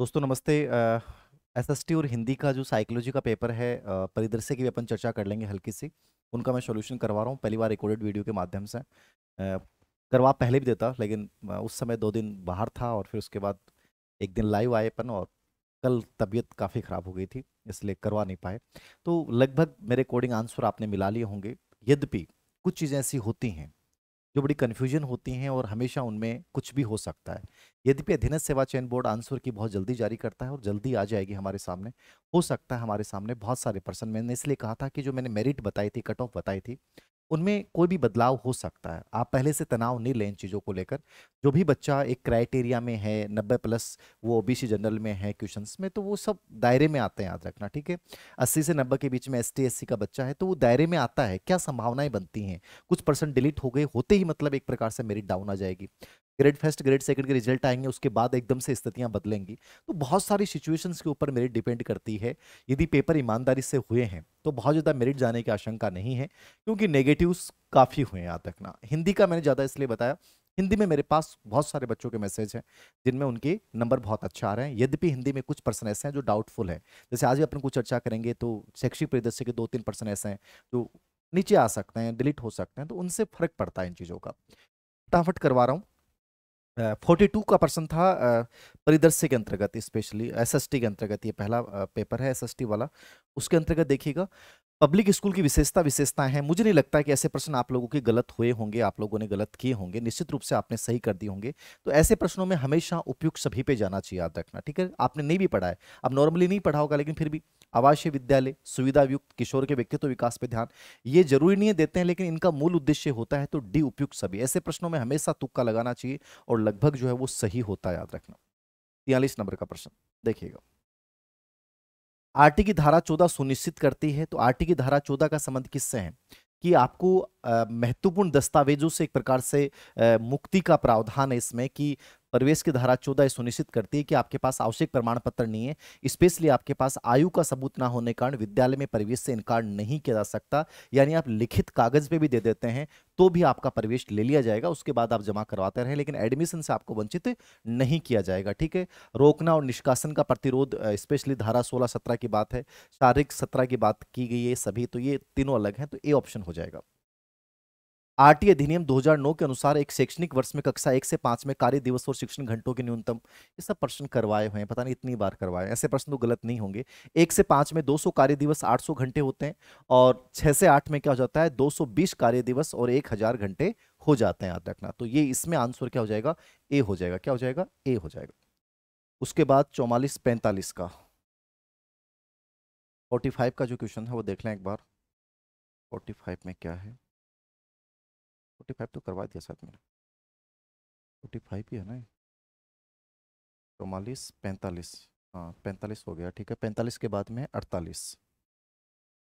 दोस्तों नमस्ते एसएसटी और हिंदी का जो साइकोलॉजी का पेपर है परिदृश्य की भी अपन चर्चा कर लेंगे हल्की सी उनका मैं सॉल्यूशन करवा रहा हूँ पहली बार रिकॉर्डेड वीडियो के माध्यम से करवा पहले भी देता लेकिन उस समय दो दिन बाहर था और फिर उसके बाद एक दिन लाइव आए अपन और कल तबीयत काफ़ी ख़राब हो गई थी इसलिए करवा नहीं पाए तो लगभग मेरे अकॉर्डिंग आंसर आपने मिला लिए होंगे यद्यपि कुछ चीज़ें ऐसी होती हैं जो बड़ी कन्फ्यूजन होती हैं और हमेशा उनमें कुछ भी हो सकता है यद्यपि अधीन सेवा चयन बोर्ड आंसर की बहुत जल्दी जारी करता है और जल्दी आ जाएगी हमारे सामने हो सकता है हमारे सामने बहुत सारे पर्सन मैंने इसलिए कहा था कि जो मैंने मेरिट बताई थी कट ऑफ बताई थी उनमें कोई भी बदलाव हो सकता है आप पहले से तनाव नहीं लें इन चीज़ों को लेकर जो भी बच्चा एक क्राइटेरिया में है नब्बे प्लस वो ओबीसी जनरल में है क्वेश्चन में तो वो सब दायरे में आते हैं याद रखना ठीक है अस्सी से नब्बे के बीच में एस टी का बच्चा है तो वो दायरे में आता है क्या संभावनाएं बनती हैं कुछ परसेंट डिलीट हो गए होते ही मतलब एक प्रकार से मेरिट डाउन आ जाएगी ग्रेड फर्स्ट ग्रेड सेकंड के रिजल्ट आएंगे उसके बाद एकदम से स्थितियां बदलेंगी तो बहुत सारी सिचुएशंस के ऊपर मेरिट डिपेंड करती है यदि पेपर ईमानदारी से हुए हैं तो बहुत ज़्यादा मेरिट जाने की आशंका नहीं है क्योंकि नेगेटिव्स काफ़ी हुए हैं यहाँ तक ना हिंदी का मैंने ज़्यादा इसलिए बताया हिंदी में मेरे पास बहुत सारे बच्चों के मैसेज हैं जिनमें उनके नंबर बहुत अच्छा आ रहे हैं यद्यपि हिंदी में कुछ पर्सन ऐसे हैं जो डाउटफुल हैं जैसे आज भी अपन कुछ चर्चा करेंगे तो शैक्षिक परिदृश्य के दो तीन पर्सन ऐसे हैं जो नीचे आ सकते हैं डिलीट हो सकते हैं तो उनसे फर्क पड़ता है इन चीज़ों का फटाफट करवा रहा हूँ फोर्टी टू का प्रश्न था परिदृश्य के अंतर्गत स्पेशली एसएसटी के अंतर्गत ये पहला पेपर है एसएसटी वाला उसके अंतर्गत देखिएगा पब्लिक स्कूल की विशेषता विशेषताएं हैं मुझे नहीं लगता कि ऐसे प्रश्न आप लोगों के गलत हुए होंगे आप लोगों ने गलत किए होंगे निश्चित रूप से आपने सही कर दिए होंगे तो ऐसे प्रश्नों में हमेशा उपयुक्त सभी पे जाना चाहिए याद रखना ठीक है आपने नहीं भी पढ़ा है अब नॉर्मली नहीं पढ़ा होगा लेकिन फिर भी आवासीय विद्यालय सुविधायुक्त किशोर के व्यक्तित्व विकास पर ध्यान ये जरूरी नहीं है देते हैं लेकिन इनका मूल उद्देश्य होता है तो डी उपयुक्त सभी ऐसे प्रश्नों में हमेशा तुक्का लगाना चाहिए और लगभग जो है वो सही होता है याद रखना तियालीस नंबर का प्रश्न देखिएगा आरटी की धारा चौदह सुनिश्चित करती है तो आरटी की धारा चौदह का संबंध किससे है कि आपको महत्वपूर्ण दस्तावेजों से एक प्रकार से आ, मुक्ति का प्रावधान है इसमें कि प्रवेश की धारा चौदह सुनिश्चित करती है कि आपके पास आवश्यक प्रमाण पत्र नहीं है स्पेशली आपके पास आयु का सबूत ना होने कारण विद्यालय में प्रवेश से इनकार नहीं किया जा सकता यानी आप लिखित कागज पे भी दे देते हैं तो भी आपका प्रवेश ले लिया जाएगा उसके बाद आप जमा करवाते रहे लेकिन एडमिशन से आपको वंचित नहीं किया जाएगा ठीक है रोकना और निष्कासन का प्रतिरोध स्पेशली धारा सोलह सत्रह की बात है शारीरिक सत्रह की बात की गई है सभी तो ये तीनों अलग है तो ए ऑप्शन हो जाएगा आरटी अधिनियम 2009 के अनुसार एक शैक्षणिक वर्ष में कक्षा एक से पांच में कार्य दिवस और शिक्षण घंटों के न्यूनतम ये सब प्रश्न करवाए हुए हैं पता नहीं इतनी बार करवाए ऐसे प्रश्न तो गलत नहीं होंगे एक से पांच में 200 कार्य दिवस 800 घंटे होते हैं और छह से आठ में क्या हो जाता है 220 कार्य दिवस और एक हजार घंटे हो जाते हैं याद रखना तो ये इसमें आंसर क्या हो जाएगा ए हो जाएगा क्या हो जाएगा ए हो जाएगा उसके बाद चौवालीस पैंतालीस का फोर्टी फाइव का जो क्वेश्चन है वो देख लें एक बार फोर्टी फाइव में क्या है फोर्टी फाइव तो करवा दिया साथ में फोर्टी फाइव ही है ना चौवालीस पैंतालीस हाँ पैंतालीस हो गया ठीक है पैंतालीस के बाद में अड़तालीस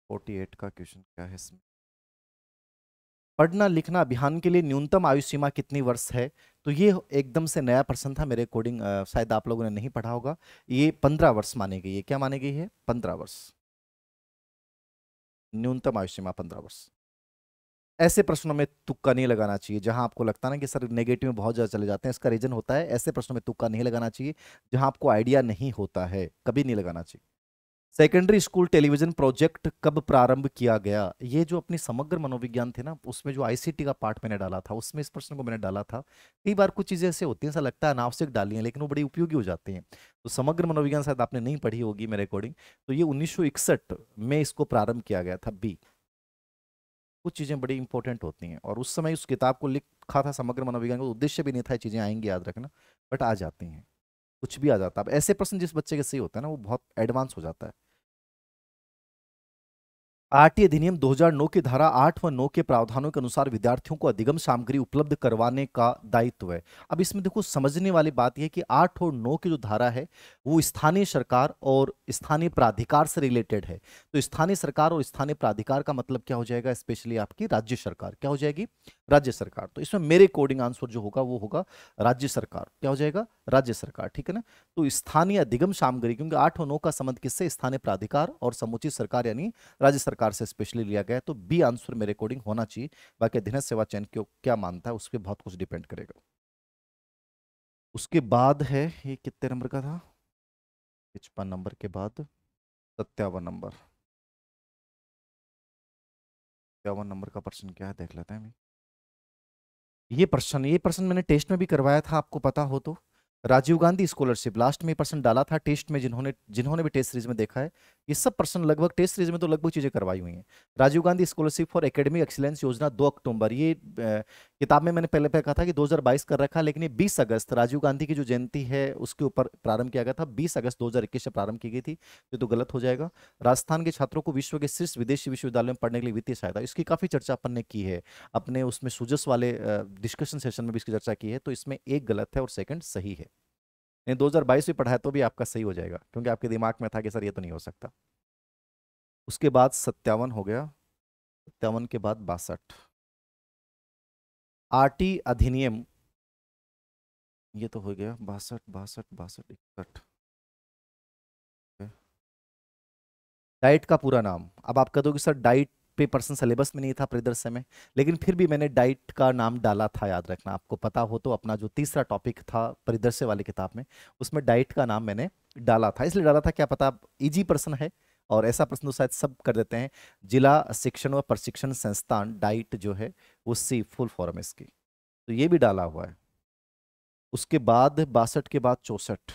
फोर्टी एट का क्वेश्चन क्या है इसमें पढ़ना लिखना अभियान के लिए न्यूनतम आयु सीमा कितनी वर्ष है तो ये एकदम से नया प्रश्न था मेरे अकॉर्डिंग शायद आप लोगों ने नहीं पढ़ा होगा ये पंद्रह वर्ष मानी गई है क्या मानी गई है पंद्रह वर्ष न्यूनतम आयु सीमा पंद्रह वर्ष ऐसे प्रश्नों में तुक्का नहीं लगाना चाहिए जहां आपको लगता ना कि सर नेगेटिव में बहुत ज़्यादा चले जाते हैं इसका रीज़न होता है ऐसे प्रश्नों में तुक्का नहीं लगाना चाहिए जहां आपको आइडिया नहीं होता है कभी नहीं लगाना चाहिए सेकेंडरी स्कूल टेलीविजन प्रोजेक्ट कब प्रारंभ किया गया ये जो अपनी समग्र मनोविज्ञान थे ना उसमें जो आईसीटी का पार्ट मैंने डाला था उसमें इस प्रश्न को मैंने डाला था कई बार कुछ चीज़ें ऐसे होती हैं ऐसा लगता है अनावश्यक डाली हैं लेकिन वो बड़ी उपयोगी हो जाती हैं तो समग्र मनोविज्ञान शायद आपने नहीं पढ़ी होगी मेरे अकॉर्डिंग तो ये उन्नीस में इसको प्रारंभ किया गया था बी कुछ चीज़ें बड़ी इंपॉर्टेंट होती हैं और उस समय उस किताब को लिखा था समग्र मनोविज्ञान का उद्देश्य भी नहीं था चीज़ें आएंगी याद रखना बट आ जाती हैं कुछ भी आ जाता है अब ऐसे प्रश्न जिस बच्चे के सही होता है ना वो बहुत एडवांस हो जाता है आरटी अधिनियम 2009 की धारा 8 व 9 के प्रावधानों के अनुसार विद्यार्थियों को अधिगम सामग्री उपलब्ध करवाने का दायित्व है अब इसमें देखो समझने वाली बात यह कि 8 और 9 की जो धारा है वो स्थानीय सरकार और स्थानीय प्राधिकार से रिलेटेड है तो स्थानीय सरकार और स्थानीय प्राधिकार का मतलब क्या हो जाएगा स्पेशली आपकी राज्य सरकार क्या हो जाएगी राज्य सरकार तो इसमें मेरे अकॉर्डिंग आंसर जो होगा वो होगा राज्य सरकार क्या हो जाएगा राज्य सरकार ठीक है ना तो स्थानीय अधिगम सामग्री क्योंकि आठ और नौ का संबंध किससे स्थानीय प्राधिकार और समुचित सरकार यानी राज्य सरकार से स्पेशली लिया गया तो बी आंसर मेरे अकॉर्डिंग होना चाहिए बाकी अधिन सेवा चयन क्यों क्या मानता है उस पर बहुत कुछ डिपेंड करेगा उसके बाद है ये कितने नंबर का था पचपन नंबर के बाद सत्तावन नंबर सत्तावन नंबर का प्रश्न क्या है देख लेते हैं ये प्रश्न ये पर्सन मैंने टेस्ट में भी करवाया था आपको पता हो तो राजीव गांधी स्कॉलरशिप लास्ट में पर्सन डाला था टेस्ट में जिन्होंने जिन्होंने भी टेस्ट सीरीज में देखा है ये सब पर्सन लगभग टेस्ट सीरीज में तो लगभग चीज़ें करवाई हुई हैं Rajiv Gandhi scholarship for academic excellence योजना दो अक्टूबर ये किताब में मैंने पहले कहा था कि 2022 कर रखा लेकिन ये 20 अगस्त राजीव गांधी की जो जयंती है उसके ऊपर प्रारंभ किया गया था 20 अगस्त 2021 से प्रारंभ की गई थी ये तो गलत हो जाएगा राजस्थान के छात्रों को विश्व के शीर्ष विदेशी विश्वविद्यालय में पढ़ने के लिए वित्तीय सहायता इसकी काफ़ी चर्चा अपन ने की है अपने उसमें सूजस वाले डिस्कशन सेशन में भी इसकी चर्चा की है तो इसमें एक गलत है और सेकेंड सही है यानी बाईस में पढ़ाया तो भी आपका सही हो जाएगा क्योंकि आपके दिमाग में था कि सर ये तो नहीं हो सकता उसके बाद सत्तावन हो गया सत्तावन के बाद बासठ आरटी अधिनियम ये तो हो गया बासठ बासठ बासठ इकसठ डाइट का पूरा नाम अब आप कह दोगे सर डाइट पे परसेंट सिलेबस में नहीं था परिदृश्य में लेकिन फिर भी मैंने डाइट का नाम डाला था याद रखना आपको पता हो तो अपना जो तीसरा टॉपिक था परिदृश्य वाली किताब में उसमें डाइट का नाम मैंने डाला था इसलिए डाला था क्या पता इजी पर्सन है और ऐसा प्रश्न तो शायद सब कर देते हैं जिला शिक्षण व प्रशिक्षण संस्थान डाइट जो है वो सी फुल फॉर्म इसकी तो ये भी डाला हुआ है उसके बाद बासठ के बाद चौसठ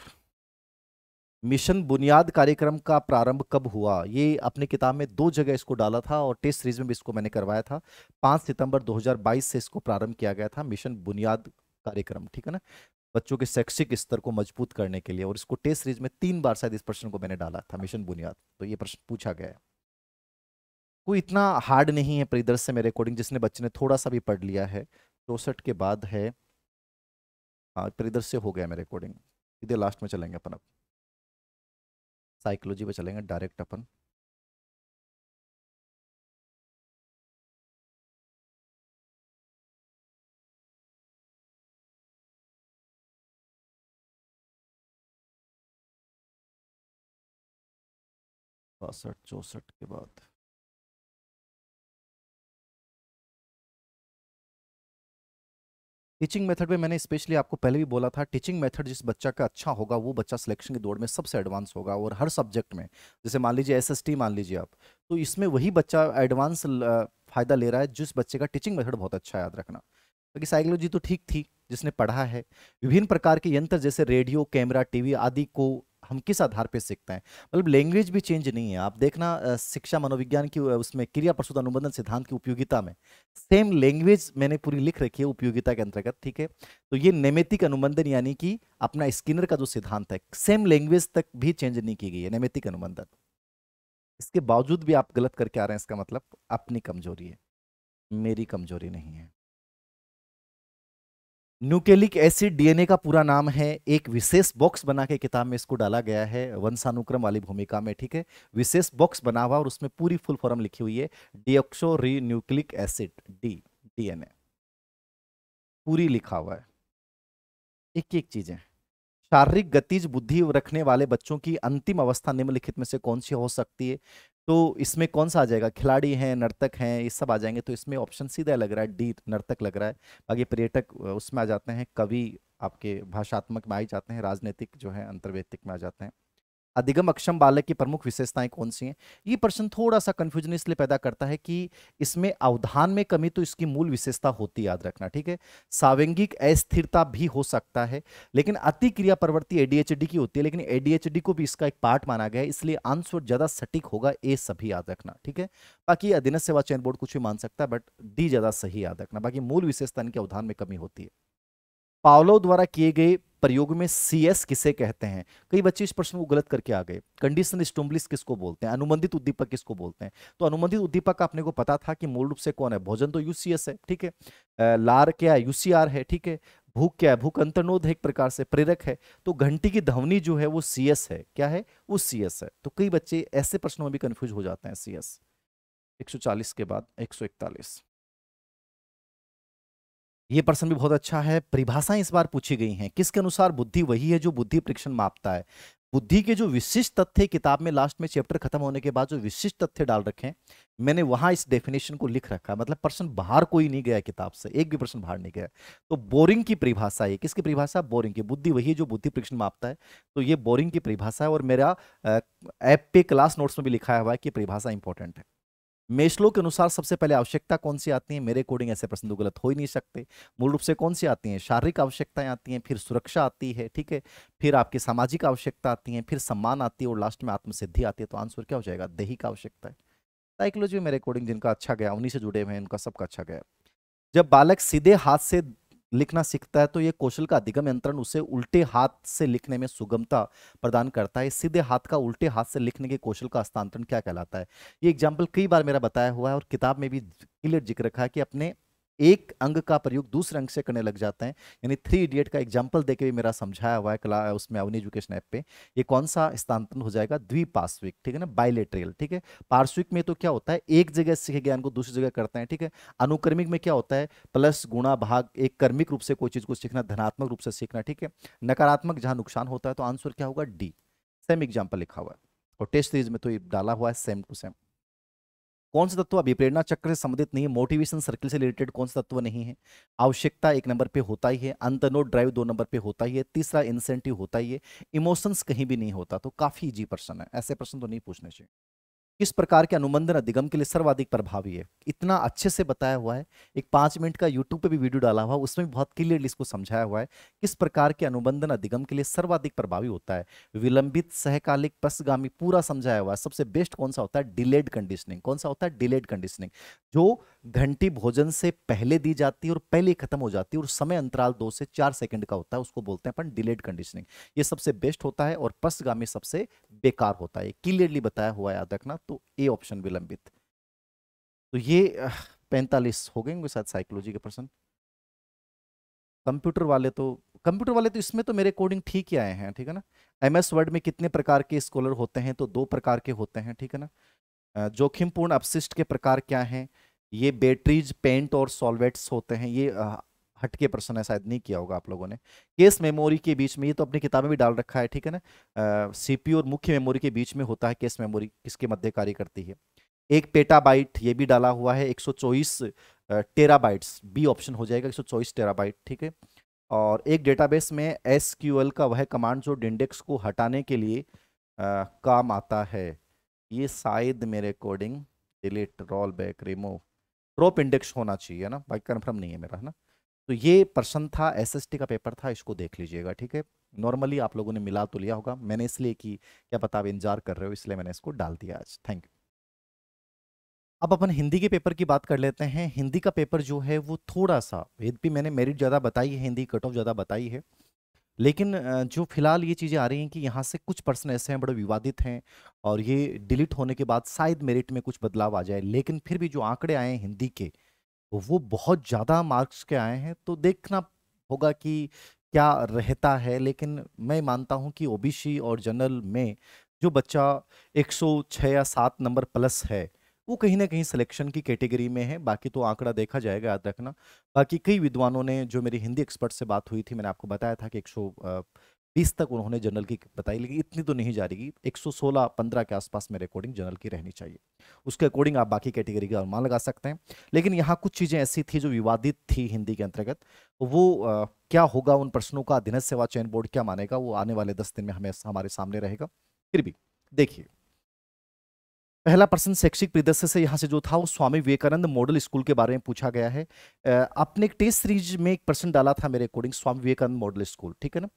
मिशन बुनियाद कार्यक्रम का प्रारंभ कब हुआ ये अपने किताब में दो जगह इसको डाला था और टेस्ट सीरीज में भी इसको मैंने करवाया था पाँच सितंबर 2022 से इसको प्रारंभ किया गया था मिशन बुनियाद कार्यक्रम ठीक है ना बच्चों के शैक्षिक स्तर को मजबूत करने के लिए और इसको टेस्ट सीरीज में तीन बार शायद इस प्रश्न को मैंने डाला था मिशन बुनियाद तो ये प्रश्न पूछा गया है कोई इतना हार्ड नहीं है परिदृश्य में रिकॉर्डिंग जिसने बच्चे ने थोड़ा सा भी पढ़ लिया है चौसठ के बाद है हाँ, परिदृश्य हो गया मेरे रिकॉर्डिंग सीधे लास्ट में चलेंगे अपन अब साइकोलॉजी पे चलेंगे डायरेक्ट अपन बासठ चौसठ के बाद टीचिंग मेथड में मैंने स्पेशली आपको पहले भी बोला था टीचिंग मेथड जिस बच्चा का अच्छा होगा वो बच्चा सिलेक्शन की दौड़ में सबसे एडवांस होगा और हर सब्जेक्ट में जैसे मान लीजिए एसएसटी मान लीजिए आप तो इसमें वही बच्चा एडवांस फ़ायदा ले रहा है जिस बच्चे का टीचिंग मेथड बहुत अच्छा याद रखना क्योंकि तो साइकोलॉजी तो ठीक थी जिसने पढ़ा है विभिन्न प्रकार के यंत्र जैसे रेडियो कैमरा टीवी आदि को हम किस आधार पर सीखते हैं मतलब लैंग्वेज भी चेंज नहीं है आप देखना शिक्षा मनोविज्ञान की उसमें क्रिया प्रसुद अनुबंधन सिद्धांत की उपयोगिता में सेम लैंग्वेज मैंने पूरी लिख रखी है उपयोगिता के अंतर्गत ठीक है तो ये नैमितिक अनुबंधन यानी कि अपना स्किनर का जो सिद्धांत है सेम लैंग्वेज तक भी चेंज नहीं की गई है नैमितिक अनुबंधन इसके बावजूद भी आप गलत करके आ रहे हैं इसका मतलब अपनी कमजोरी है मेरी कमजोरी नहीं है न्यूक्लिक एसिड डीएनए का पूरा नाम है एक विशेष बॉक्स बना के किताब में इसको डाला गया है वंशानुक्रम वाली भूमिका में ठीक है विशेष बॉक्स बना हुआ और उसमें पूरी फुल फॉर्म लिखी हुई है डीऑक्सो री न्यूक्लिक एसिड डी डीएनए पूरी लिखा हुआ है एक एक चीजें शारीरिक गतिज बुद्धि रखने वाले बच्चों की अंतिम अवस्था निम्नलिखित में से कौन सी हो सकती है तो इसमें कौन सा आ जाएगा खिलाड़ी हैं नर्तक हैं ये सब आ जाएंगे तो इसमें ऑप्शन सीधा लग रहा है डी नर्तक लग रहा है बाकी पर्यटक उसमें आ जाते हैं कवि आपके भाषात्मक में आ जाते हैं राजनीतिक जो है अंतर्वैतिक में आ जाते हैं अधिगम अक्षम बालक की प्रमुख विशेषताएं कौन सी हैं ये प्रश्न थोड़ा सा कंफ्यूजन इसलिए पैदा करता है कि इसमें अवधान में कमी तो इसकी मूल विशेषता होती याद रखना ठीक है सावेंगिक अस्थिरता भी हो सकता है लेकिन अति क्रिया प्रवृत्ति एडीएचडी की होती है लेकिन एडीएचडी को भी इसका एक पार्ट माना गया है इसलिए आंसर ज्यादा सटीक होगा ए सभी याद रखना ठीक है बाकी अधीन सेवा चयन बोर्ड कुछ भी मान सकता है बट डी ज्यादा सही याद रखना बाकी मूल विशेषता इनके अवधान में कमी होती है पावलो द्वारा किए गए प्रयोग में सीएस किसे कहते हैं कई बच्चे इस प्रश्न को गलत करके आ गए कंडीशन स्टोम्बलिस किसको बोलते हैं अनुबंधित उद्दीपक किसको बोलते हैं तो अनुबंधित उद्दीपक का अपने को पता था कि मूल रूप से कौन है भोजन तो यूसीएस है ठीक है लार क्या है यूसीआर है ठीक है भूख क्या है भूख अंतर्नोद है एक प्रकार से प्रेरक है तो घंटी की ध्वनि जो है वो सीएस है क्या है वो सी है तो कई बच्चे ऐसे प्रश्नों में भी कंफ्यूज हो जाते हैं सीएस एस के बाद एक ये प्रश्न भी बहुत अच्छा है परिभाषाएं इस बार पूछी गई हैं किसके अनुसार बुद्धि वही है जो बुद्धि परीक्षण मापता है बुद्धि के जो विशिष्ट तथ्य किताब में लास्ट में चैप्टर खत्म होने के बाद जो विशिष्ट तथ्य डाल रखे हैं मैंने वहां इस डेफिनेशन को लिख रखा है मतलब पर्सन बाहर कोई नहीं गया किताब से एक भी प्रश्न बाहर नहीं गया तो बोरिंग की परिभाषा ये किसकी परिभाषा बोरिंग की बुद्धि वही जो बुद्धि परीक्षण मापता है तो ये बोरिंग की परिभाषा है और मेरा ऐप पे क्लास नोट्स में भी लिखा हुआ है कि परिभाषा इंपॉर्टेंट है मेशलो के अनुसार सबसे पहले आवश्यकता कौन सी आती है मेरे अकॉर्डिंग ऐसे प्रश्न तो गलत हो ही नहीं सकते मूल रूप से कौन सी आती हैं शारीरिक आवश्यकताएं आती हैं फिर सुरक्षा आती है ठीक है फिर आपकी सामाजिक आवश्यकता आती है फिर सम्मान आती है और लास्ट में आत्मसिद्धि आती है तो आंसर क्या हो जाएगा दही का आवश्यकता है साइकोलॉजी मेरे अकॉर्डिंग जिनका अच्छा गया उन्हीं से जुड़े हुए हैं उनका सबका अच्छा गया जब बालक सीधे हाथ से लिखना सीखता है तो ये कौशल का अधिगम यंत्रण उसे उल्टे हाथ से लिखने में सुगमता प्रदान करता है सीधे हाथ का उल्टे हाथ से लिखने के कौशल का हस्तांतरण क्या कहलाता है ये एग्जाम्पल कई बार मेरा बताया हुआ है और किताब में भी क्लियर जिक्र रखा है कि अपने एक अंग का प्रयोग दूसरे अंग से करने लग जाते हैं यानी थ्री इडियट का एग्जाम्पल देके भी मेरा समझाया हुआ है क्ला उसमें अवनी एजुकेशन ऐप पे ये कौन सा स्थानांतरण हो जाएगा द्विपार्श्विक ठीक है ना बाइलेट्रियल ठीक है पार्श्विक में तो क्या होता है एक जगह सीखे ज्ञान को दूसरी जगह करते हैं ठीक है अनुक्रमिक में क्या होता है प्लस गुणा भाग एक कर्मिक रूप से कोई चीज़ को सीखना धनात्मक रूप से सीखना ठीक है नकारात्मक जहां नुकसान होता है तो आंसर क्या होगा डी सेम एग्जाम्पल लिखा हुआ है और टेस्ट सीरीज में तो ये डाला हुआ है सेम टू सेम कौन से तत्व अभी प्रेरणा चक्र से संबंधित नहीं है मोटिवेशन सर्किल से रिलेटेड कौन से तत्व नहीं है आवश्यकता एक नंबर पे होता ही है अंतनोट ड्राइव दो नंबर पे होता ही है तीसरा इंसेंटिव होता ही है इमोशंस कहीं भी नहीं होता तो काफ़ी इजी प्रश्न है ऐसे प्रश्न तो नहीं पूछने चाहिए किस प्रकार के अनुबंधन अधिगम के लिए सर्वाधिक प्रभावी है इतना अच्छे से बताया हुआ है एक पांच मिनट का यूट्यूब पे भी वीडियो डाला हुआ है उसमें बहुत क्लियरली इसको समझाया हुआ है किस प्रकार के अनुबंधन अधिगम के लिए सर्वाधिक प्रभावी होता है विलंबित सहकालिक पश्चगामी पूरा समझाया हुआ है सबसे बेस्ट कौन सा होता है डिलेड कंडीशनिंग कौन सा होता है डिलेड कंडीशनिंग जो घंटी भोजन से पहले दी जाती है और पहले खत्म हो जाती है और समय अंतराल दो से चार सेकंड का होता है उसको बोलते हैं अपन डिलेड कंडीशनिंग ये सबसे बेस्ट होता है और पश्चगामी सबसे बेकार होता है क्लियरली बताया हुआ है याद रखना तो ए ऑप्शन विलंबित तो ये पैंतालीस हो गए होंगे शायद साइकोलॉजी के पर्सन कंप्यूटर वाले तो कंप्यूटर वाले तो इसमें तो मेरे कोडिंग ठीक ही आए हैं ठीक है ना एम एस वर्ड में कितने प्रकार के स्कॉलर होते हैं तो दो प्रकार के होते हैं ठीक है ना जोखिमपूर्ण अपशिष्ट के प्रकार क्या हैं ये बैटरीज पेंट और सॉल्वेट्स होते हैं ये हटके प्रश्न है शायद नहीं किया होगा आप लोगों ने केस मेमोरी के बीच में ये तो अपनी किताब में भी डाल रखा है ठीक है ना सीपीयू और मुख्य मेमोरी के बीच में होता है केस मेमोरी किसके मध्य कार्य करती है एक पेटाबाइट ये भी डाला हुआ है 124 टेराबाइट्स बी ऑप्शन हो जाएगा 124 टेराबाइट ठीक है और एक डेटाबेस में एस का वह कमांड जो डिंडेक्स को हटाने के लिए आ, काम आता है ये शायद मेरे according delete roll back remove rope index होना चाहिए ना बाकी कन्फर्म नहीं है मेरा है ना तो ये पर्सन था एसएसटी का पेपर था इसको देख लीजिएगा ठीक है नॉर्मली आप लोगों ने मिला तो लिया होगा मैंने इसलिए कि क्या पता आप इंतजार कर रहे हो इसलिए मैंने इसको डाल दिया आज थैंक यू अब अपन हिंदी के पेपर की बात कर लेते हैं हिंदी का पेपर जो है वो थोड़ा सा यद्यपि मैंने मेरिट ज़्यादा बताई है हिंदी कट ऑफ ज़्यादा बताई है लेकिन जो फिलहाल ये चीज़ें आ रही हैं कि यहाँ से कुछ पर्सन ऐसे हैं बड़े विवादित हैं और ये डिलीट होने के बाद शायद मेरिट में कुछ बदलाव आ जाए लेकिन फिर भी जो आंकड़े आए हैं हिंदी के तो वो बहुत ज़्यादा मार्क्स के आए हैं तो देखना होगा कि क्या रहता है लेकिन मैं मानता हूँ कि ओबीसी और जनरल में जो बच्चा 106 या 7 नंबर प्लस है वो कहीं ना कहीं सिलेक्शन की कैटेगरी में है बाकी तो आंकड़ा देखा जाएगा याद रखना बाकी कई विद्वानों ने जो मेरी हिंदी एक्सपर्ट से बात हुई थी मैंने आपको बताया था कि एक बीस तक उन्होंने जनरल की बताई लेकिन इतनी तो नहीं जा रही एक सौ सोलह पंद्रह के आसपास में रिकॉर्डिंग जनरल की रहनी चाहिए उसके अकॉर्डिंग आप बाकी कैटेगरी का अनुमान लगा सकते हैं लेकिन यहाँ कुछ चीज़ें ऐसी थी जो विवादित थी हिंदी के अंतर्गत वो आ, क्या होगा उन प्रश्नों का अधीन सेवा चयन बोर्ड क्या मानेगा वो आने वाले दस दिन में हमें हमारे सामने रहेगा फिर भी देखिए पहला प्रश्न शैक्षिक परिदृश्य से यहाँ से जो था वो स्वामी विवेकानंद मॉडल स्कूल के बारे में पूछा गया है आपने एक टेस्ट सीरीज में एक प्रश्न डाला था मेरे according Swami Vivekananda model school ठीक है ना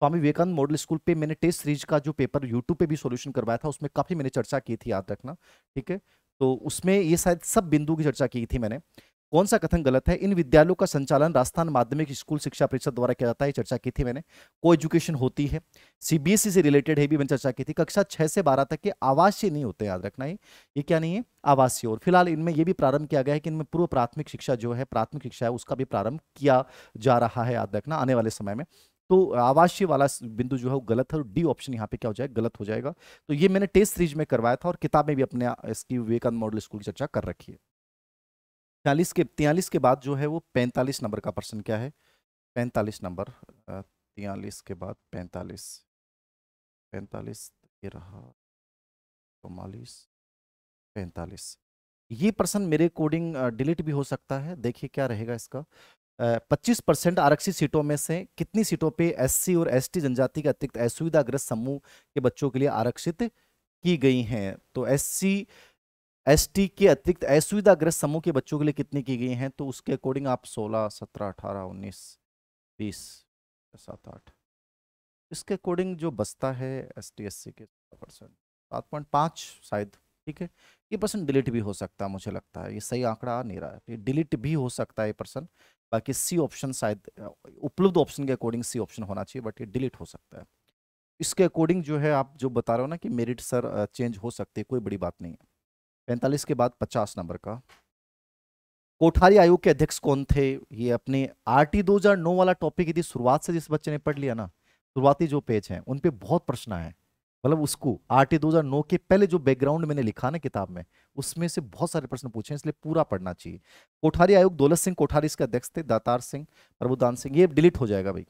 स्वामी विवेकानंद मॉडल स्कूल पे मैंने टेस्ट सीरीज का जो पेपर यूट्यूब पे भी सॉल्यूशन करवाया था उसमें काफ़ी मैंने चर्चा की थी याद रखना ठीक है तो उसमें ये शायद सब बिंदु की चर्चा की थी मैंने कौन सा कथन गलत है इन विद्यालयों का संचालन राजस्थान माध्यमिक स्कूल शिक्षा परिषद द्वारा किया जाता है चर्चा की थी मैंने को एजुकेशन होती है सीबीएसई e से रिलेटेड है भी मैंने चर्चा की थी कक्षा छः से बारह तक के आवासीय नहीं होते याद रखना है ये क्या नहीं है आवासीय और फिलहाल इनमें यह भी प्रारंभ किया गया है कि इनमें पूर्व प्राथमिक शिक्षा जो है प्राथमिक शिक्षा है उसका भी प्रारंभ किया जा रहा है याद रखना आने वाले समय में तो आवासीय वाला बिंदु जो है वो गलत है डी ऑप्शन यहाँ पे क्या हो जाएगा गलत हो जाएगा तो ये मैंने टेस्ट सीरीज में करवाया था और किताब में भी अपने इसकी विवेकानंद मॉडल स्कूल की चर्चा कर रखी है चालीस के तियालीस के बाद जो है वो पैंतालीस नंबर का प्रश्न क्या है पैंतालीस नंबर तियालीस के बाद पैंतालीस पैंतालीस ये रहा चौवालीस पैंतालीस ये प्रश्न मेरे कोडिंग डिलीट भी हो सकता है देखिए क्या रहेगा इसका पच्चीस परसेंट आरक्षित सीटों में से कितनी सीटों पे एससी और एसटी जनजाति के अतिरिक्त असुविधाग्रस्त समूह के बच्चों के लिए आरक्षित की गई हैं तो एससी एसटी के अतिरिक्त असुविधाग्रस्त समूह के बच्चों के लिए कितनी की गई हैं तो उसके अकॉर्डिंग आप सोलह सत्रह अठारह उन्नीस बीस सात आठ इसके अकॉर्डिंग जो बचता है एस टी एस सी के परसेंट सात पॉइंट पाँच शायद ठीक है ये परसेंट डिलीट भी हो सकता है मुझे लगता है ये सही आंकड़ा नहीं रहा है ये डिलीट भी हो सकता है ये परसेंट बाकी सी ऑप्शन शायद उपलब्ध ऑप्शन के अकॉर्डिंग सी ऑप्शन होना चाहिए बट ये डिलीट हो सकता है इसके अकॉर्डिंग जो है आप जो बता रहे हो ना कि मेरिट सर चेंज हो सकती है कोई बड़ी बात नहीं है पैंतालीस के बाद पचास नंबर का कोठारी आयोग के अध्यक्ष कौन थे ये अपने आर टी वाला टॉपिक यदि शुरुआत से जिस बच्चे ने पढ़ लिया ना शुरुआती जो पेज है उन बहुत प्रश्न आए मतलब उसको आर टी दो के पहले जो बैकग्राउंड मैंने लिखा ना किताब में उसमें से बहुत सारे प्रश्न पूछे हैं इसलिए पूरा पढ़ना चाहिए कोठारी आयोग दौलत सिंह कोठारी इसके अध्यक्ष थे दातार सिंह प्रभुदान सिंह ये डिलीट हो जाएगा भाई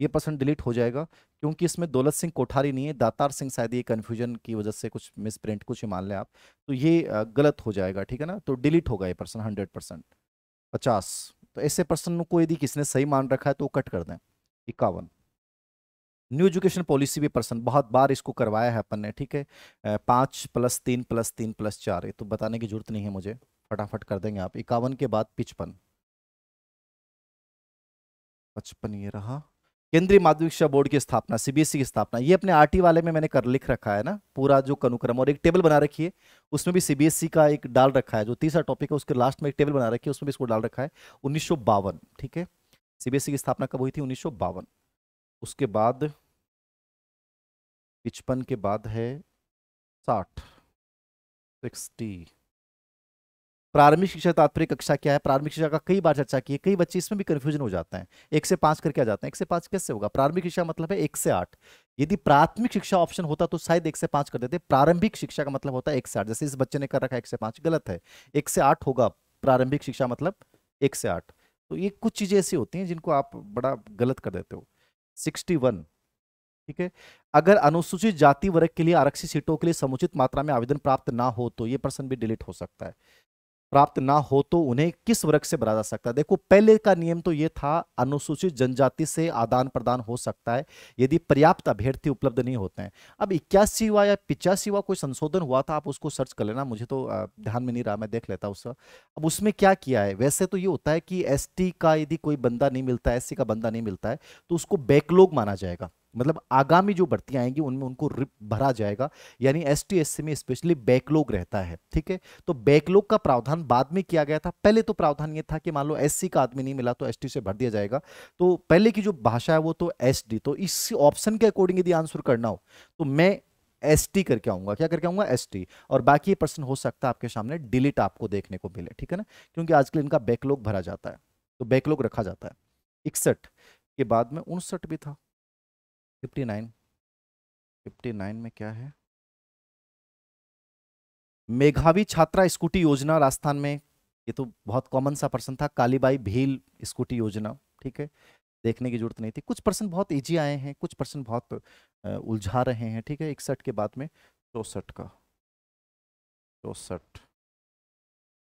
ये प्रश्न डिलीट हो जाएगा क्योंकि इसमें दौलत सिंह कोठारी नहीं है दातार सिंह शायद ये कन्फ्यूजन की वजह से कुछ मिस प्रिंट कुछ मान लें आप तो ये गलत हो जाएगा ठीक है ना तो डिलीट होगा ये प्रश्न हंड्रेड परसेंट पचास तो ऐसे प्रश्न को यदि किसने सही मान रखा है तो कट कर दें इक्यावन न्यू एजुकेशन पॉलिसी भी पर्सन बहुत बार इसको करवाया है अपन ने ठीक है पाँच प्लस तीन प्लस तीन प्लस चार ये तो बताने की जरूरत नहीं है मुझे फटाफट कर देंगे आप इक्यावन के बाद पिचपन पचपन ये रहा केंद्रीय माध्यमिक शिक्षा बोर्ड की स्थापना सीबीएसई की स्थापना ये अपने आरटी वाले में मैंने कर लिख रखा है ना पूरा जो अनुक्रम और एक टेबल बना रखी है उसमें भी सीबीएसई का एक डाल रखा है जो तीसरा टॉपिक है उसके लास्ट में एक टेबल बना रखी है उसमें भी इसको डाल रखा है उन्नीस ठीक है सीबीएसई की स्थापना कब हुई थी उन्नीस उसके बाद पिचपन के बाद है साठ सिक्सटी प्रारंभिक शिक्षा तात्पर्य कक्षा क्या है प्रारंभिक शिक्षा का कई बार चर्चा की है कई बच्चे इसमें भी कंफ्यूजन हो जाते हैं एक से पांच करके आ जाते हैं एक से पांच कैसे होगा प्रारंभिक शिक्षा मतलब है एक से आठ यदि प्राथमिक शिक्षा ऑप्शन होता तो शायद एक से पांच कर देते प्रारंभिक शिक्षा का मतलब होता है एक से आठ जैसे इस बच्चे ने कर रखा है एक से पांच गलत है एक से आठ होगा प्रारंभिक शिक्षा मतलब एक से आठ तो ये कुछ चीजें ऐसी होती हैं जिनको आप बड़ा गलत कर देते हो 61 ठीक है अगर अनुसूचित जाति वर्ग के लिए आरक्षित सीटों के लिए समुचित मात्रा में आवेदन प्राप्त ना हो तो ये प्रश्न भी डिलीट हो सकता है प्राप्त ना हो तो उन्हें किस वर्ग से भरा जा सकता है देखो पहले का नियम तो ये था अनुसूचित जनजाति से आदान प्रदान हो सकता है यदि पर्याप्त अभ्यर्थी उपलब्ध नहीं होते हैं अब इक्यासी हुआ या हुआ कोई संशोधन हुआ था आप उसको सर्च कर लेना मुझे तो ध्यान में नहीं रहा मैं देख लेता उस अब उसमें क्या किया है वैसे तो ये होता है कि एस का यदि कोई बंदा नहीं मिलता एस का बंदा नहीं मिलता है तो उसको बैकलॉग माना जाएगा मतलब आगामी जो भर्ती आएंगी उनमें उनको रिप भरा जाएगा यानी एस टी में स्पेशली बैकलॉग रहता है ठीक है तो बैकलॉग का प्रावधान बाद में किया गया था पहले तो प्रावधान ये था कि मान लो एस का आदमी नहीं मिला तो एस से भर दिया जाएगा तो पहले की जो भाषा है वो तो एस तो इस ऑप्शन के अकॉर्डिंग यदि आंसर करना हो तो मैं एस टी करके आऊंगा क्या करके आऊंगा एस टी और बाकी ये पर्सन हो सकता है आपके सामने डिलीट आपको देखने को मिले ठीक है ना क्योंकि आजकल इनका बैकलॉग भरा जाता है तो बैकलॉग रखा जाता है इकसठ के बाद में उनसठ भी था फिफ्टी नाइन फिफ्टी नाइन में क्या है मेघावी छात्रा स्कूटी योजना राजस्थान में ये तो बहुत कॉमन सा पर्सन था कालीबाई भील स्कूटी योजना ठीक है देखने की जरूरत नहीं थी कुछ पर्सन बहुत ईजी आए हैं कुछ पर्सन बहुत उलझा रहे हैं ठीक है इकसठ के बाद में चौसठ का चौसठ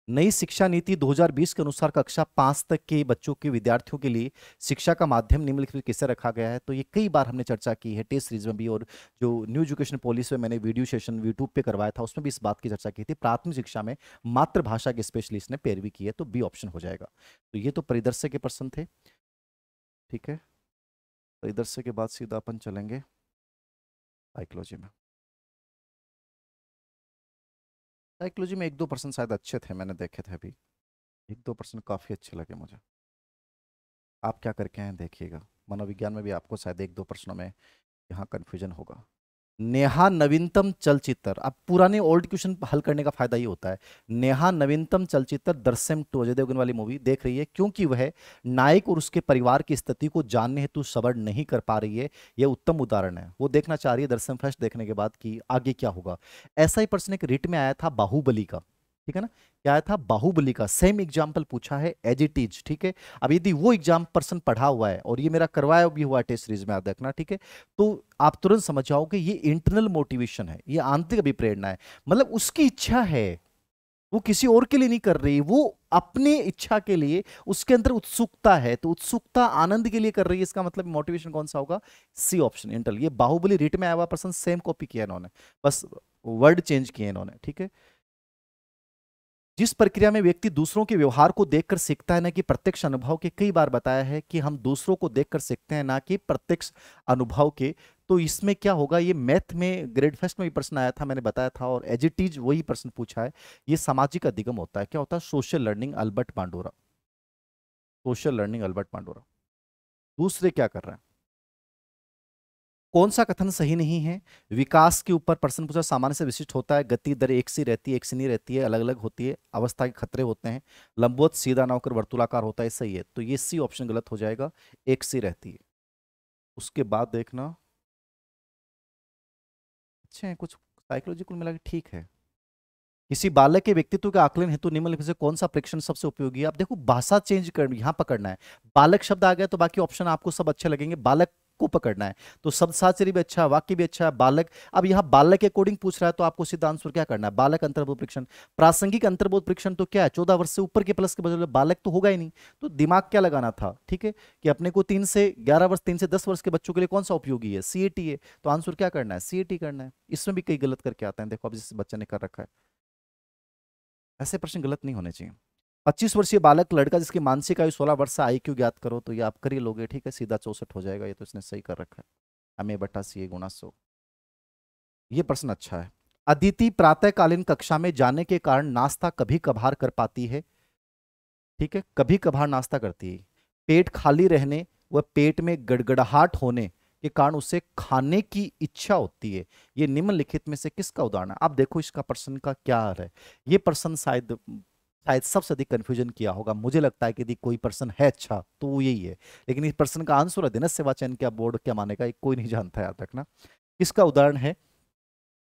नई शिक्षा नीति 2020 के अनुसार कक्षा पांच तक के बच्चों के विद्यार्थियों के लिए शिक्षा का माध्यम निम्नलिखित किससे रखा गया है तो ये कई बार हमने चर्चा की है टेस्ट सीरीज में भी और जो न्यू एजुकेशन पॉलिसी में मैंने वीडियो सेशन यूट्यूब पे करवाया था उसमें भी इस बात की चर्चा की थी प्राथमिक शिक्षा में मातृभाषा के स्पेशलिस्ट ने पैरवी की है तो बी ऑप्शन हो जाएगा तो ये तो परिदर्श्य के प्रश्न थे ठीक है परिदर्श्य के बाद सीधा अपन चलेंगे साइकोलॉजी में साइकोलॉजी में एक दो परसेंट शायद अच्छे थे मैंने देखे थे अभी एक दो परसेंट काफ़ी अच्छे लगे मुझे आप क्या करके हैं देखिएगा मनोविज्ञान में भी आपको शायद एक दो प्रश्नों में यहाँ कन्फ्यूजन होगा नेहा नवीनतम चलचित्र अब पुराने ओल्ड क्वेश्चन हल करने का फायदा ही होता है नेहा नवीनतम चलचित्र दर्शन टू अजय देवगन वाली मूवी देख रही है क्योंकि वह नायक और उसके परिवार की स्थिति को जानने हेतु सबर नहीं कर पा रही है यह उत्तम उदाहरण है वो देखना चाह रही है दर्शन फर्स्ट देखने के बाद कि आगे क्या होगा ऐसा ही प्रश्न एक रिट में आया था बाहुबली का ठीक है ना क्या था बाहुबली का सेम एग्जाम्पल पूछा है एज इट इज ठीक है अब यदि वो एग्जाम पर्सन पढ़ा हुआ है और ये मेरा करवाया भी हुआ टेस्ट सीरीज में आप देखना ठीक है तो आप तुरंत समझ जाओ कि ये इंटरनल मोटिवेशन है ये आंतरिक अभिप्रेरणा है मतलब उसकी इच्छा है वो किसी और के लिए नहीं कर रही वो अपनी इच्छा के लिए उसके अंदर उत्सुकता है तो उत्सुकता आनंद के लिए कर रही है इसका मतलब मोटिवेशन कौन सा होगा सी ऑप्शन इंटरल ये बाहुबली रिट में आया हुआ पर्सन सेम कॉपी किया इन्होंने बस वर्ड चेंज किए इन्होंने ठीक है जिस प्रक्रिया में व्यक्ति दूसरों के व्यवहार को देखकर सीखता है ना कि प्रत्यक्ष अनुभव के कई बार बताया है कि हम दूसरों को देखकर सीखते हैं ना कि प्रत्यक्ष अनुभव के तो इसमें क्या होगा ये मैथ में ग्रेड फर्स्ट में भी प्रश्न आया था मैंने बताया था और एज इट इज वही प्रश्न पूछा है ये सामाजिक अधिगम होता है क्या होता है social learning Albert Bandura social learning Albert Bandura दूसरे क्या कर रहे हैं कौन सा कथन सही नहीं है विकास के ऊपर प्रश्न पूछा सामान्य से विशिष्ट होता है गति दर एक सी रहती है एक सी नहीं रहती है अलग अलग होती है अवस्था के खतरे होते हैं लंबोत सीधा ना होकर वर्तुलाकार होता है सही है तो ये सी ऑप्शन गलत हो जाएगा एक सी रहती है उसके बाद देखना अच्छे हैं कुछ कुल मिला ठीक है किसी बालक के व्यक्तित्व के आकलन हेतु निम्नलिखित से कौन सा परीक्षण सबसे उपयोगी है आप देखो भाषा चेंज कर यहाँ पकड़ना है बालक शब्द आ गया तो बाकी ऑप्शन आपको सब अच्छे लगेंगे बालक को पकड़ना है तो शब्द साचरी भी अच्छा वाक्य भी अच्छा है बालक अब यहां बालक के अकॉर्डिंग पूछ रहा है तो आपको सीधा आंसर क्या करना है बालक अंतर्बोध परीक्षण प्रासंगिक अंतर्बोध परीक्षण तो क्या है चौदह वर्ष से ऊपर के प्लस के बदले बालक तो होगा ही नहीं तो दिमाग क्या लगाना था ठीक है कि अपने को तीन से ग्यारह वर्ष तीन से दस वर्ष के बच्चों के लिए कौन सा उपयोगी है सी है तो आंसर क्या करना है सी करना है इसमें भी कई गलत करके आते हैं देखो अब जिस बच्चे ने कर रखा है ऐसे प्रश्न गलत नहीं होने चाहिए पच्चीस वर्षीय बालक लड़का जिसकी मानसिक आयु सोलह वर्ष आई क्यू ज्ञात करो तो ये आप कर ही लोगे ठीक है सीधा चौसठ हो जाएगा ये तो इसने सही कर रखा है हमें बटा सी गुना सो ये प्रश्न अच्छा है अदिति प्रातःकालीन कक्षा में जाने के कारण नाश्ता कभी कभार कर पाती है ठीक है कभी कभार नाश्ता करती है पेट खाली रहने व पेट में गड़गड़ाहट होने के कारण उसे खाने की इच्छा होती है ये निम्नलिखित में से किसका उदाहरण है आप देखो इसका प्रश्न का क्या है ये प्रश्न शायद शायद सबसे अधिक कन्फ्यूजन किया होगा मुझे लगता है कि यदि कोई पर्सन है अच्छा तो वो यही है लेकिन इस पर्सन का आंसर और दिन सेवा चयन क्या बोर्ड क्या मानेगा कोई नहीं जानता याद रखना इसका उदाहरण है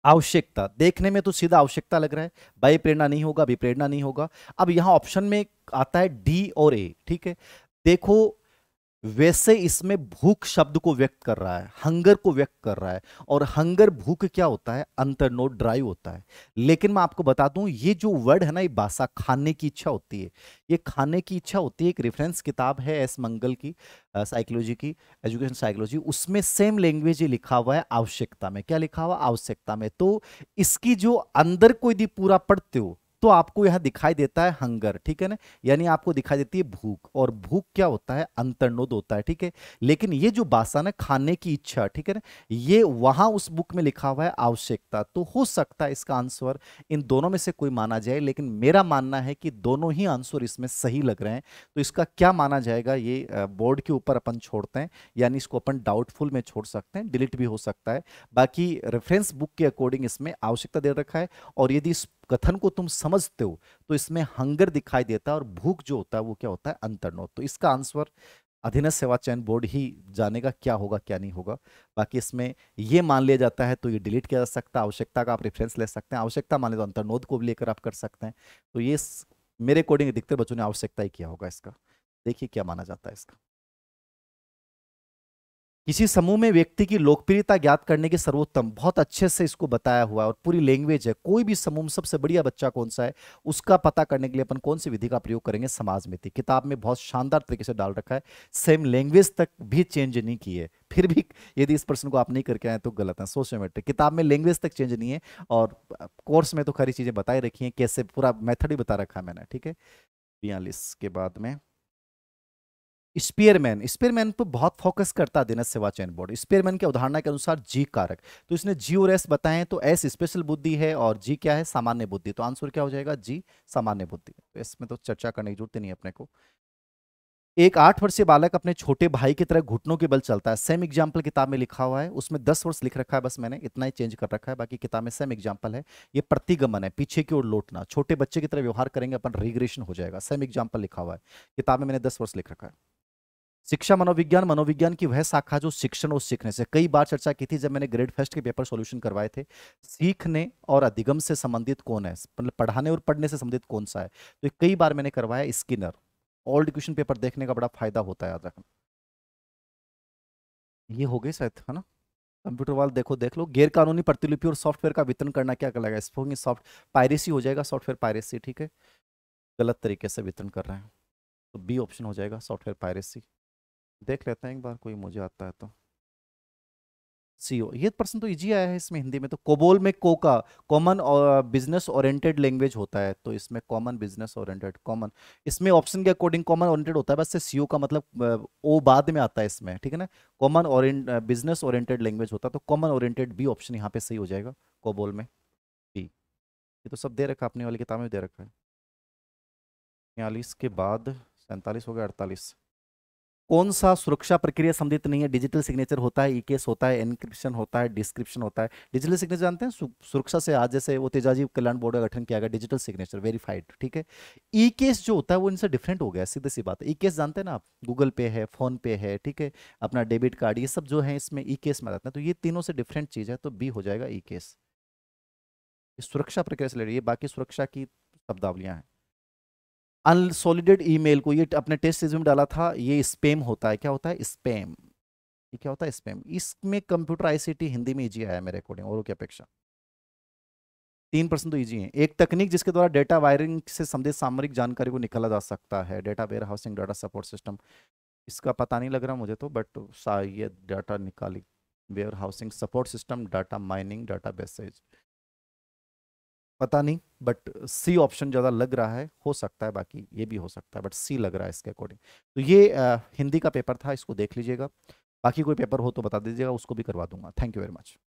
आवश्यकता देखने में तो सीधा आवश्यकता लग रहा है बाई प्रेरणा नहीं होगा अभी प्रेरणा नहीं होगा अब यहाँ ऑप्शन में आता है डी और ए ठीक है देखो वैसे इसमें भूख शब्द को व्यक्त कर रहा है हंगर को व्यक्त कर रहा है और हंगर भूख क्या होता है नोट ड्राइव होता है लेकिन मैं आपको बता दूं ये जो वर्ड है ना ये भाषा खाने की इच्छा होती है ये खाने की इच्छा होती है एक रेफरेंस किताब है एस मंगल की साइकोलॉजी की एजुकेशन साइकोलॉजी उसमें सेम लैंग्वेज लिखा हुआ है आवश्यकता में क्या लिखा हुआ आवश्यकता में तो इसकी जो अंदर को यदि पूरा पढ़ते हो तो आपको यहाँ दिखाई देता है हंगर ठीक है ना यानी आपको दिखाई देती है भूख और भूख क्या होता है अंतर्नोद होता है ठीक है लेकिन ये जो बासा ना खाने की इच्छा ठीक है ना ये वहां उस बुक में लिखा हुआ है आवश्यकता तो हो सकता है इसका आंसर इन दोनों में से कोई माना जाए लेकिन मेरा मानना है कि दोनों ही आंसर इसमें सही लग रहे हैं तो इसका क्या माना जाएगा ये बोर्ड के ऊपर अपन छोड़ते हैं यानी इसको अपन डाउटफुल में छोड़ सकते हैं डिलीट भी हो सकता है बाकी रेफरेंस बुक के अकॉर्डिंग इसमें आवश्यकता दे रखा है और यदि कथन को तुम समझते हो तो इसमें हंगर दिखाई देता है और भूख जो होता है वो क्या होता है अंतर्नोद तो इसका आंसर अधीन सेवा चयन बोर्ड ही जानेगा क्या होगा क्या नहीं होगा बाकी इसमें ये मान लिया जाता है तो ये डिलीट किया जा सकता है आवश्यकता का आप रेफरेंस ले सकते हैं आवश्यकता मान लें तो अंतर्नोद को भी लेकर आप कर सकते हैं तो ये मेरे अकॉर्डिंग अधिकतर बच्चों ने आवश्यकता ही किया होगा इसका देखिए क्या माना जाता है इसका किसी समूह में व्यक्ति की लोकप्रियता ज्ञात करने के सर्वोत्तम बहुत अच्छे से इसको बताया हुआ है और पूरी लैंग्वेज है कोई भी समूह में सबसे बढ़िया बच्चा कौन सा है उसका पता करने के लिए अपन कौन सी विधि का प्रयोग करेंगे समाज में थी तो किताब में बहुत शानदार तरीके से डाल रखा है सेम लैंग्वेज तक भी चेंज नहीं किए फिर भी यदि इस प्रश्न को आप नहीं करके आए तो गलत है सोशियोमेट्रिक किताब में लैंग्वेज तक चेंज नहीं है और कोर्स में तो खरी चीज़ें बताई रखी है कैसे पूरा मेथड ही बता रखा है मैंने ठीक है बयालीस के बाद में स्पीयरमैन स्पीयरमैन पर बहुत फोकस करता है दिनेश सेवा चयन बोर्ड स्पीयरमैन की उदाहरणा के अनुसार जी कारक तो इसने जी और एस बताएं तो एस स्पेशल बुद्धि है और जी क्या है सामान्य बुद्धि तो आंसर क्या हो जाएगा जी सामान्य बुद्धि तो इसमें तो चर्चा करने की जरूरत नहीं अपने को एक आठ वर्षीय बालक अपने छोटे भाई की तरह घुटनों के बल चलता है सेम एग्जाम्पल किताब में लिखा हुआ है उसमें दस वर्ष लिख रखा है बस मैंने इतना ही चेंज कर रखा है बाकी किताब में सेम एग्जाम्पल है ये प्रतिगमन है पीछे की ओर लौटना छोटे बच्चे की तरह व्यवहार करेंगे अपन रिग्रेशन हो जाएगा सेम एग्जाम्पल लिखा हुआ है किताब में मैंने दस वर्ष लिख रखा है शिक्षा मनोविज्ञान मनोविज्ञान की वह शाखा जो शिक्षण और सीखने से कई बार चर्चा की थी जब मैंने ग्रेड फर्स्ट के पेपर सॉल्यूशन करवाए थे सीखने और अधिगम से संबंधित कौन है मतलब पढ़ाने और पढ़ने से संबंधित कौन सा है तो कई बार मैंने करवाया स्किनर ओल्ड क्वेश्चन पेपर देखने का बड़ा फायदा होता है याद रखना ये हो गए शायद है ना कंप्यूटर वाले देखो देख लो गैर कानूनी प्रतिलिपि और सॉफ्टवेयर का वितरण करना क्या कर लगा सॉफ्ट पायरेसी हो जाएगा सॉफ्टवेयर पायरेसी ठीक है गलत तरीके से वितरण कर रहे हैं तो बी ऑप्शन हो जाएगा सॉफ्टवेयर पायरेसी देख लेते हैं एक बार कोई मुझे आता है तो सीओ ये पर्सन तो इजी आया है इसमें हिंदी में तो कोबोल में को का कॉमन और बिजनेस ओरिएंटेड लैंग्वेज होता है तो इसमें कॉमन बिजनेस ओरिएंटेड कॉमन इसमें ऑप्शन के अकॉर्डिंग कॉमन ओरिएंटेड होता है बस सीओ का मतलब ओ बाद में आता है इसमें ठीक है ना common orient business oriented language होता है तो कॉमन ओरिएंटेड बी ऑप्शन यहाँ पे सही हो जाएगा कोबोल में बी ये तो सब दे रखा अपने वाली किताब में दे रखा है बयालीस के बाद सैंतालीस हो गया अड़तालीस कौन सा सुरक्षा प्रक्रिया संबंधित नहीं है डिजिटल सिग्नेचर होता है ई केस होता है एनक्रिप्शन होता है डिस्क्रिप्शन होता है डिजिटल सिग्नेचर जानते हैं सुरक्षा से आज जैसे वो तेजाजी कल्याण बोर्ड का गठन किया गया डिजिटल सिग्नेचर वेरीफाइड ठीक है ई केस जो होता है वो इनसे डिफरेंट हो गया सीधे सी बात है ई केस जानते हैं ना आप गूगल पे है फोन पे है ठीक है अपना डेबिट कार्ड ये सब जो है इसमें ई केस में रहते हैं तो ये तीनों से डिफरेंट चीज़ है तो बी हो जाएगा ई केस सुरक्षा प्रक्रिया से ले रही है बाकी सुरक्षा की शब्दावलियां हैं अनसॉलिडेड ईमेल को ये अपने टेस्ट सीरीज में डाला था ये स्पेम होता है क्या होता है स्पेम ये क्या होता है स्पेम इसमें कंप्यूटर आईसीटी हिंदी में ईजी आया मेरे अकॉर्डिंग और की अपेक्षा तीन परसेंट तो ईजी है एक तकनीक जिसके द्वारा डेटा वायरिंग से संबंधित सामरिक जानकारी को निकाला जा सकता है data warehousing data support system इसका पता नहीं लग रहा मुझे तो बट शायद डाटा निकाली warehousing support system data mining databases पता नहीं बट सी ऑप्शन ज़्यादा लग रहा है हो सकता है बाकी ये भी हो सकता है बट सी लग रहा है इसके अकॉर्डिंग तो ये आ, हिंदी का पेपर था इसको देख लीजिएगा बाकी कोई पेपर हो तो बता दीजिएगा उसको भी करवा दूंगा थैंक यू वेरी मच